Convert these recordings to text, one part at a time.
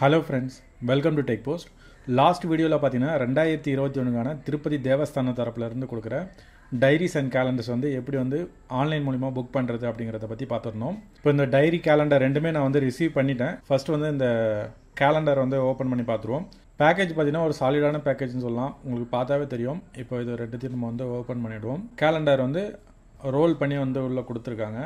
hello friends welcome to tech post last வீடியோவில் பார்த்தீங்கன்னா ரெண்டாயிரத்தி இருபத்தி ஒன்றுக்கான திருப்பதி தேவஸ்தானம் தரப்புலேருந்து கொடுக்குற டைரிஸ் அண்ட் கேலண்டர்ஸ் வந்து எப்படி வந்து ஆன்லைன் மூலிமா புக் பண்ணுறது அப்படிங்கிறத பற்றி பார்த்துருந்தோம் இப்போ இந்த டைரி கேலண்டர் ரெண்டுமே நான் வந்து ரிசீவ் பண்ணிட்டேன் ஃபஸ்ட் வந்து இந்த கேலண்டர் வந்து ஓப்பன் பண்ணி பார்த்துருவோம் பேக்கேஜ் பார்த்தீங்கன்னா ஒரு சாலிடான பேக்கேஜ்னு சொல்லலாம் உங்களுக்கு பார்த்தாவே தெரியும் இப்போ இது ரெண்டுத்தையும் நம்ம வந்து ஓப்பன் பண்ணிவிடுவோம் கேலண்டர் வந்து ரோல் பண்ணி வந்து உள்ளே கொடுத்துருக்காங்க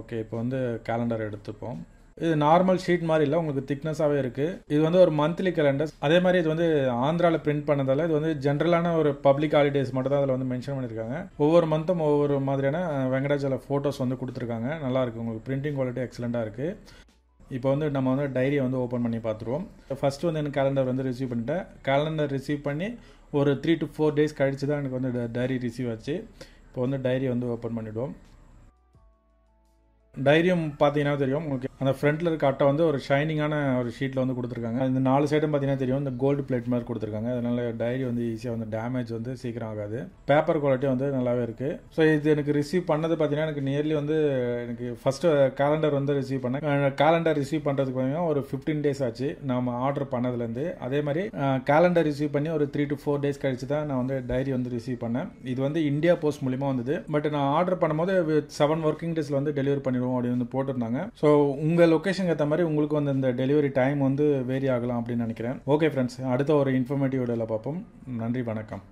ஓகே இப்போ வந்து கேலண்டர் எடுத்துப்போம் இது நார்மல் ஷீட் மாதிரி இல்லை உங்களுக்கு திக்னஸாகவே இருக்குது இது வந்து ஒரு மந்த்லி கேலண்டர் அதே மாதிரி இது வந்து ஆந்திராவில் பிரிண்ட் பண்ணதால் இது வந்து ஜென்ரலான ஒரு பப்ளிக் ஹாலிடேஸ் மட்டும் தான் அதில் வந்து மென்ஷன் பண்ணியிருக்காங்க ஒவ்வொரு மந்த்தும் ஒவ்வொரு மாதிரியான வெங்கடாஜல ஃபோட்டோஸ் வந்து கொடுத்துருக்காங்க நல்லாயிருக்கு உங்களுக்கு பிரிண்டிங் குவாலிட்டி எக்ஸலண்ட்டாக இருக்குது இப்போ வந்து நம்ம வந்து டைரியை வந்து ஓப்பன் பண்ணி பார்த்துருவோம் ஃபஸ்ட்டு வந்து எனக்கு கேலண்டர் வந்து ரிசீவ் பண்ணிட்டேன் கேலண்டர் ரிசீவ் பண்ணி ஒரு த்ரீ டு ஃபோர் டேஸ் கழித்து தான் எனக்கு வந்து டைரி ரிசீவ் ஆச்சு இப்போ வந்து டைரி வந்து ஓப்பன் பண்ணிவிடுவோம் டைரியம் பார்த்தீங்கன்னா தெரியும் உங்களுக்கு அந்த ஃப்ரண்ட்ல இருக்க அட்டை வந்து ஒரு ஷைனிங்கான ஒரு ஷீட்டில் வந்து கொடுத்துருக்காங்க இந்த நாலு சைடும் பார்த்தீங்கன்னா தெரியும் இந்த கோல்டு பிளேட் மாதிரி கொடுத்துருக்காங்க அதனால டைரி வந்து ஈஸியாக வந்து டேமேஜ் வந்து சீக்கிரம் ஆகாது பேப்பர் குவாலிட்டி வந்து நல்லாவே இருக்குது ஸோ இது எனக்கு ரிசீவ் பண்ணது பார்த்தீங்கன்னா எனக்கு நியர்லி வந்து எனக்கு ஃபர்ஸ்ட் கேலண்டர் வந்து ரிசீவ் பண்ணேன் கேலண்டர் ரிசீவ் பண்ணுறதுக்கு பார்த்தீங்கன்னா ஒரு ஃபிஃப்டீன் டேஸ் ஆச்சு நம்ம ஆர்டர் பண்ணதுலேருந்து அதே மாதிரி கேலண்டர் ரிசீவ் பண்ணி ஒரு த்ரீ டு ஃபோர் டேஸ் கழிச்சு தான் நான் வந்து டைரி வந்து ரிசீவ் பண்ணேன் இது வந்து இந்தியா போஸ்ட் மூலியமாக வந்தது பட் நான் ஆர்டர் பண்ணும்போது செவன் ஒர்க்கிங் டேஸில் வந்து டெலிவரி பண்ணி பண்ணிடுவோம் அப்படின்னு வந்து போட்டிருந்தாங்க ஸோ உங்கள் லொக்கேஷனுக்கு ஏற்ற மாதிரி உங்களுக்கு வந்து இந்த டெலிவரி டைம் வந்து வேரி ஆகலாம் அப்படின்னு நினைக்கிறேன் ஓகே ஃப்ரெண்ட்ஸ் அடுத்த ஒரு இன்ஃபர்மேட்டிவ் வீடியோவில் பார்ப்போம் நன்றி வணக்கம்